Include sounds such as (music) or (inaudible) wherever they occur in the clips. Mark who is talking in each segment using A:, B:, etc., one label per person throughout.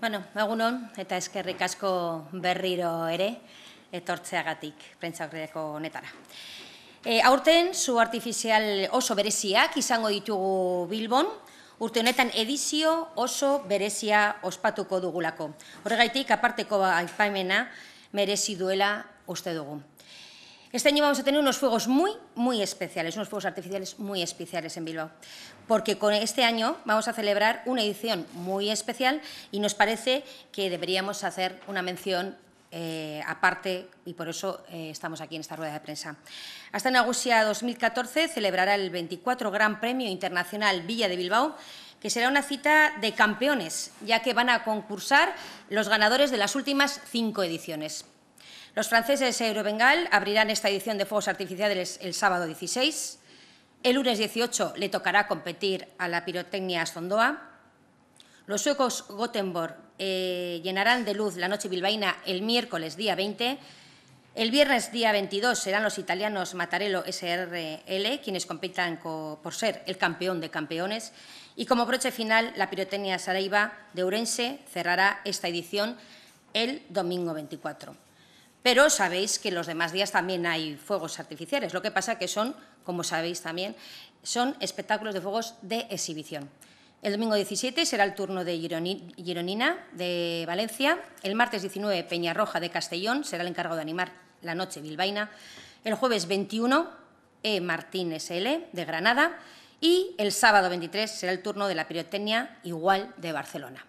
A: Bueno, egunon, eta eskerrik asko berriro ere, etortzeagatik, prentzaurreako honetara. E, aurten, zu artifizial oso bereziak izango ditugu Bilbon, Urte honetan edizio oso berezia ospatuko dugulako. Horregaitik, aparteko aipamena merezi duela uste Este año vamos a tener unos fuegos muy, muy especiales, unos fuegos artificiales muy especiales en Bilbao, porque con este año vamos a celebrar una edición muy especial y nos parece que deberíamos hacer una mención eh, aparte y por eso eh, estamos aquí en esta rueda de prensa. Hasta en Agusia 2014 celebrará el 24 Gran Premio Internacional Villa de Bilbao, que será una cita de campeones, ya que van a concursar los ganadores de las últimas cinco ediciones. Los franceses Eurobengal abrirán esta edición de fuegos artificiales el sábado 16. El lunes 18 le tocará competir a la pirotecnia Sondoa. Los suecos Gothenburg eh, llenarán de luz la noche bilbaína el miércoles día 20. El viernes día 22 serán los italianos Mattarello SRL quienes compitan por ser el campeón de campeones. Y como broche final, la pirotecnia Saraiva de Ourense cerrará esta edición el domingo 24. Pero sabéis que los demás días también hay fuegos artificiales. Lo que pasa que son, como sabéis también, son espectáculos de fuegos de exhibición. El domingo 17 será el turno de Gironina de Valencia. El martes 19, Peñarroja de Castellón será el encargado de animar la noche bilbaína. El jueves 21, E. Martín SL de Granada. Y el sábado 23 será el turno de la pirotecnia igual de Barcelona.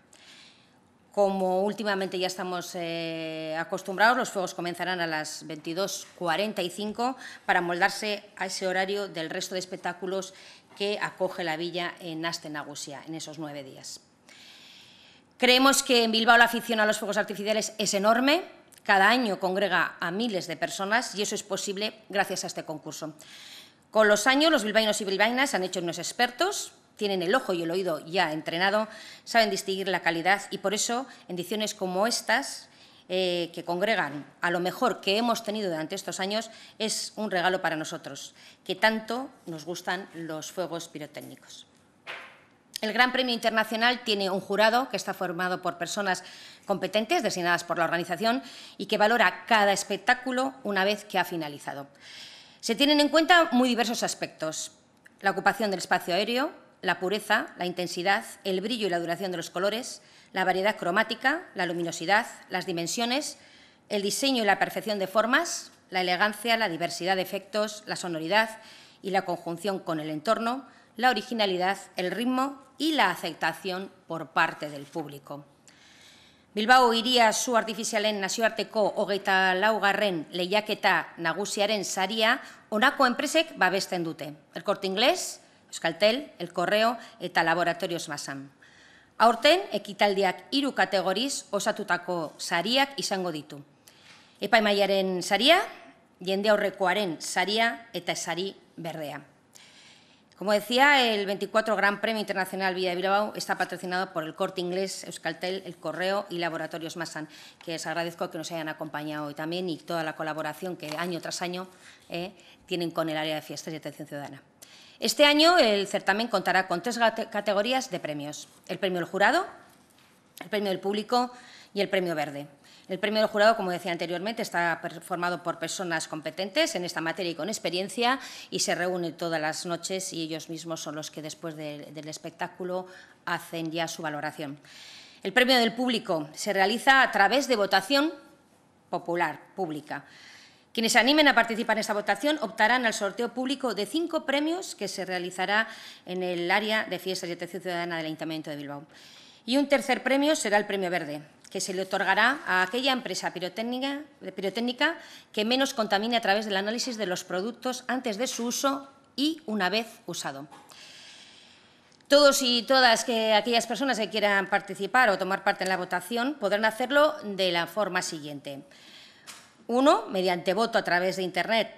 A: Como últimamente ya estamos eh, acostumbrados, los fuegos comenzarán a las 22.45 para moldarse a ese horario del resto de espectáculos que acoge la villa en Astenagusia en esos nueve días. Creemos que en Bilbao la afición a los fuegos artificiales es enorme. Cada año congrega a miles de personas y eso es posible gracias a este concurso. Con los años, los bilbainos y bilbaínas han hecho unos expertos, tienen el ojo y el oído ya entrenado, saben distinguir la calidad y por eso en ediciones como estas eh, que congregan a lo mejor que hemos tenido durante estos años es un regalo para nosotros, que tanto nos gustan los fuegos pirotécnicos. El Gran Premio Internacional tiene un jurado que está formado por personas competentes designadas por la organización y que valora cada espectáculo una vez que ha finalizado. Se tienen en cuenta muy diversos aspectos. La ocupación del espacio aéreo, la pureza, la intensidad, el brillo y la duración de los colores, la variedad cromática, la luminosidad, las dimensiones, el diseño y la perfección de formas, la elegancia, la diversidad de efectos, la sonoridad y la conjunción con el entorno, la originalidad, el ritmo y la aceptación por parte del público. Bilbao iría iria Arteco, artifizialen nazioarteko hogeita laugarren lehiaketa nagusiaren saria honako enpresek babesten dute. El Corte Inglés, Euskaltel, El Correo eta Laboratorios Masan. Aurten, ekitaldiak hiru kategoriz osatutako sariak izango ditu. Epaimaiaren saria, jende aurrekoaren saria eta sari berdea. Como decía, el 24 Gran Premio Internacional Villa de Bilbao está patrocinado por el Corte Inglés, Euskaltel, El Correo y Laboratorios Massan, que les agradezco que nos hayan acompañado hoy también y toda la colaboración que año tras año eh, tienen con el área de fiestas y atención ciudadana. Este año el certamen contará con tres categorías de premios. El premio del jurado, el premio del público y el premio verde. El premio del jurado, como decía anteriormente, está formado por personas competentes en esta materia y con experiencia y se reúne todas las noches y ellos mismos son los que después del espectáculo hacen ya su valoración. El premio del público se realiza a través de votación popular, pública. Quienes se animen a participar en esta votación optarán al sorteo público de cinco premios que se realizará en el área de fiestas y atención ciudadana del Ayuntamiento de Bilbao. Y un tercer premio será el Premio Verde, que se le otorgará a aquella empresa pirotécnica, que menos contamine a través del análisis de los productos antes de su uso y una vez usado. Todos y todas que aquellas personas que quieran participar o tomar parte en la votación podrán hacerlo de la forma siguiente. Uno, mediante voto a través de Internet,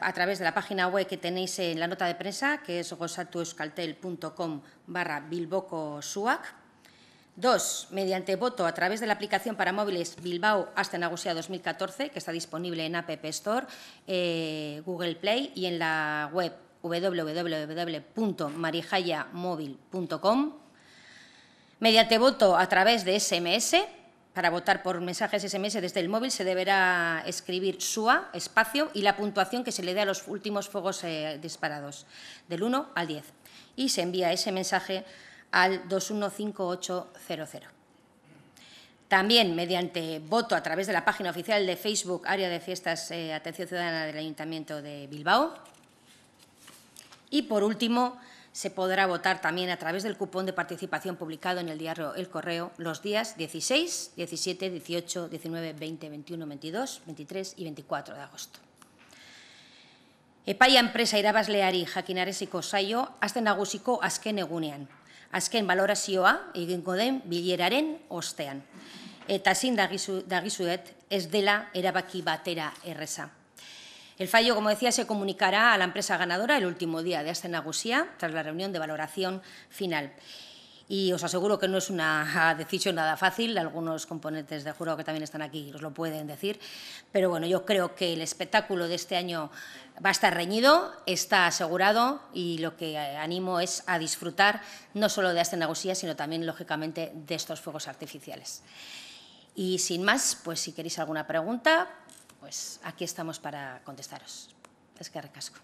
A: a través de la página web que tenéis en la nota de prensa, que es gosatueuskaltel.com barra bilbocosuac. Dos, mediante voto a través de la aplicación para móviles Bilbao hasta en Nagusia 2014, que está disponible en App Store, eh, Google Play y en la web www.marijayamóvil.com. Mediante voto a través de SMS para votar por mensajes SMS desde el móvil se deberá escribir SUA, espacio y la puntuación que se le dé a los últimos fuegos eh, disparados, del 1 al 10. Y se envía ese mensaje al 215800. También, mediante voto a través de la página oficial de Facebook Área de Fiestas eh, Atención Ciudadana del Ayuntamiento de Bilbao. Y, por último, se podrá votar también a través del cupón de participación publicado en el diario El Correo los días 16, 17, 18, 19, 20, 21, 22, 23 y 24 de agosto. Epaia enpresa irabazleari jakinareziko saio azten nagusiko azken egunean. asken balorazioa egingo den bileraren ostean. Eta zin dagizu, dagizuet ez dela erabaki batera erreza. El fallo, como decía, se comunicará a la empresa ganadora el último día de esta tras la reunión de valoración final. Y os aseguro que no es una (laughs) decisión nada fácil, algunos componentes de jurado que también están aquí os lo pueden decir, pero bueno, yo creo que el espectáculo de este año va a estar reñido, está asegurado y lo que animo es a disfrutar no solo de esta sino también, lógicamente, de estos fuegos artificiales. Y sin más, pues si queréis alguna pregunta, pues aquí estamos para contestaros. Es que recasco.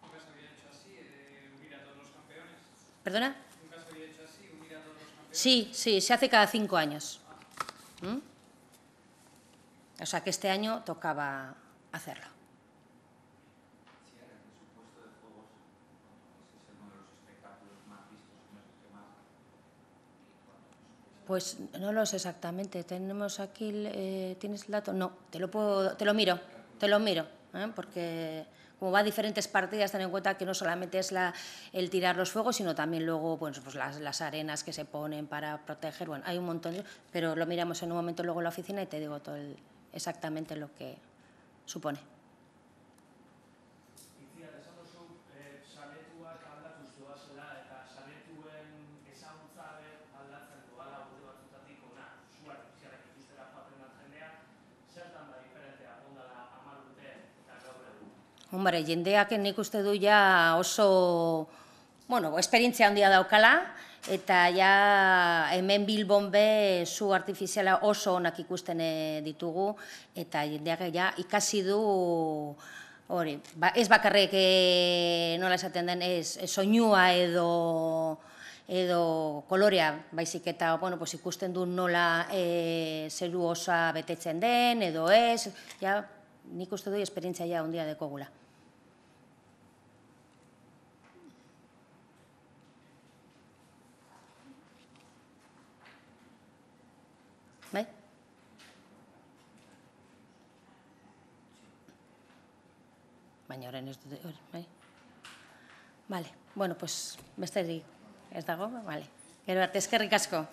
A: ¿Nunca se había hecho así, eh, unir a todos los campeones? ¿Perdona? ¿Nunca se había hecho así, unir a todos los campeones? Sí, sí, se hace cada cinco años. ¿Mm? O sea que este año tocaba hacerlo. Pues no lo sé exactamente. Tenemos aquí, eh, ¿tienes el dato? No, te lo puedo, te lo miro, te lo miro, ¿eh? porque como va a diferentes partidas, ten en cuenta que no solamente es la, el tirar los fuegos, sino también luego pues, las, las, arenas que se ponen para proteger. Bueno, hay un montón, pero lo miramos en un momento luego en la oficina y te digo todo exactamente lo que supone. Hombre, jendeak nik uste du ja oso, bueno, esperientzia handia daukala, eta ja hemen bilbon be zu artifiziala oso onak ikusten eh, ditugu, eta jendeak ja ikasi du... Hori, ba, ez bakarrek eh, nola esaten den, ez es, soinua edo, edo kolorea, baizik eta bueno, pues ikusten du nola e, zeru osa betetzen den edo ez, ja, nik uste du esperientzia ja ondia dekogula. baina horren ez dute hori, bai. Vale, bueno, pues, beste ez dago, vale. Gero bat, eskerrik asko.